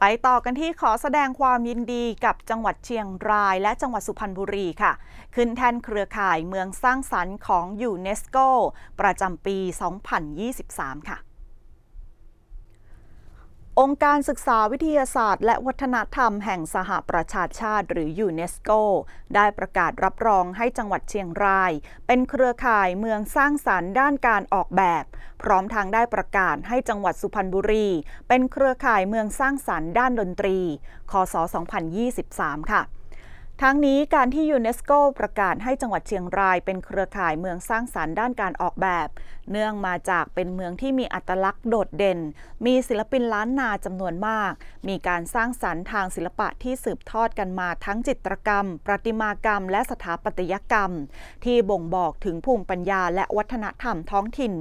ไปต่อกันที่ขอแสดงความยินดีกับจังหวัดเชียงรายและจังหวัดสุพรรณบุรีค่ะ ขึ้นแทนเครือข่ายเมืองสร้างสรรค์ของยูเนสโกประจำปี 2023 ค่ะองค์การศึกษาวิทยาศาสตร์ และวัฒนธรรมแห่งสหประชาชาติหรือยูเนสโกได้ประกาศรับรองให้จังหวัดเชียงราย เป็นเครือข่ายเมืองสร้างสารรค์ด้านการออกแบบ พร้อมทางได้ประกาศให้จังหวัดสุพรรณบุรี เป็นเครือข่ายเมืองสร้างสารรค์ด้านดนตรีคศ2023 ค่ะทั้งนี้การที่ยูเนสโกประกาศให้จังหวัดเชียงรายเป็นเครือข่ายเมืองสร้างสารรค์ด้านการออกแบบ เนื่องมาจากเป็นเมืองที่มีอัตลักษณ์โดดเด่น มีศิลปินล้านนาจำนวนมาก มีการสร้างสารรค์ทางศิลปะที่สืบทอดกันมาทั้งจิตรกรรม ประติมากรรม และสถาปัตยกรรม ที่บ่งบอกถึงภูมิปัญญาและวัฒนธรรมท้องถิ่น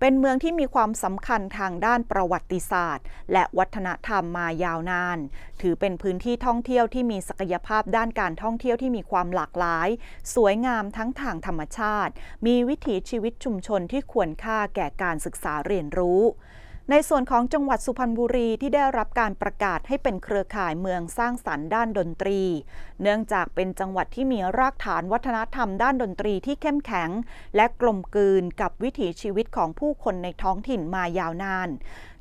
เป็นเมืองที่มีความสำคัญทางด้านประวัติศาสตร์ และวัฒนธรรมมายาวนาน ถือเป็นพื้นที่ท่องเที่ยวที่มีศักยภาพด้านการท่องเที่ยวที่มีความหลากหลาย สวยงามทั้งทางธรรมชาติ มีวิถีชีวิตชุมชนที่ควรค่าแก่การศึกษาเรียนรู้ ในส่วนของจังหวัดสุพรรณบุรีที่ได้รับการประกาศให้เป็นเครือข่ายเมืองสร้างสรรค์ด้านดนตรี เนื่องจากเป็นจังหวัดที่มีรากฐานวัฒนธรรมด้านดนตรีที่เข้มแข็ง และกลมกลืนกับวิถีชีวิตของผู้คนในท้องถิ่นมายาวนาน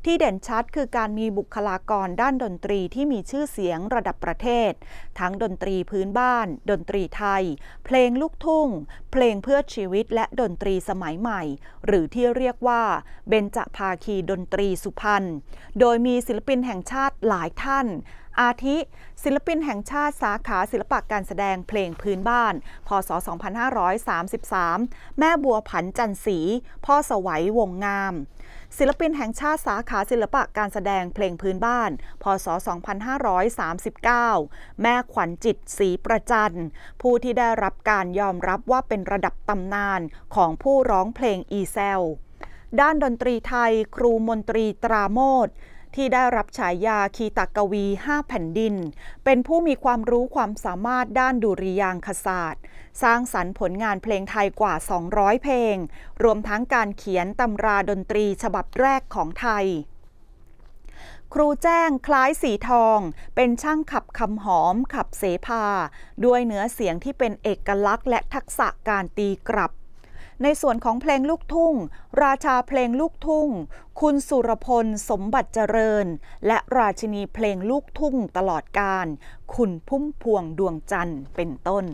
ที่เด่นชัดคือการมีบุคลากรด้านดนตรีที่มีชื่อเสียงระดับประเทศ ทั้งดนตรีพื้นบ้าน ดนตรีไทย เพลงลูกทุ่ง เพลงเพื่อชีวิตและดนตรีสมัยใหม่ หรือที่เรียกว่าเบญจภาคีดนตรีสุพรรณโดยมีศิลปินแห่งชาติหลายท่านอาทิ ศิลปินแห่งชาติสาขาศิลปะการแสดงเพลงพื้นบ้าน พศ 2533 แม่บัวผันจันสีพ่อสวัยวงงาม ศิลปินแห่งชาติสาขาศิลปะการแสดงเพลงพื้นบ้าน พศ 2539 แม่ขวัญจิตสีประจันผู้ที่ได้รับการยอมรับว่าเป็นระดับตำนานของผู้ร้องเพลงอีเซลด้านดนตรีไทยครูมนตรีตราโมดที่ได้รับฉายา คีตกวี5แผ่นดิน เป็นผู้มีความรู้ความสามารถด้านดุริยางคศาสตร์ สร้างสรรค์ผลงานเพลงไทยกว่า 200 เพลง รวมทั้งการเขียนตำราดนตรีฉบับแรกของไทย ครูแจ้งคล้ายสีทอง เป็นช่างขับคำหอมขับเสภา ด้วยเนื้อเสียงที่เป็นเอกลักษณ์และทักษะการตีกลับในส่วนของเพลงลูกทุ่ง ราชาเพลงลูกทุ่ง คุณสุรพลสมบัติเจริญ และราชินีเพลงลูกทุ่งตลอดการ คุณพุ่มพวงดวงจันทร์ เป็นต้น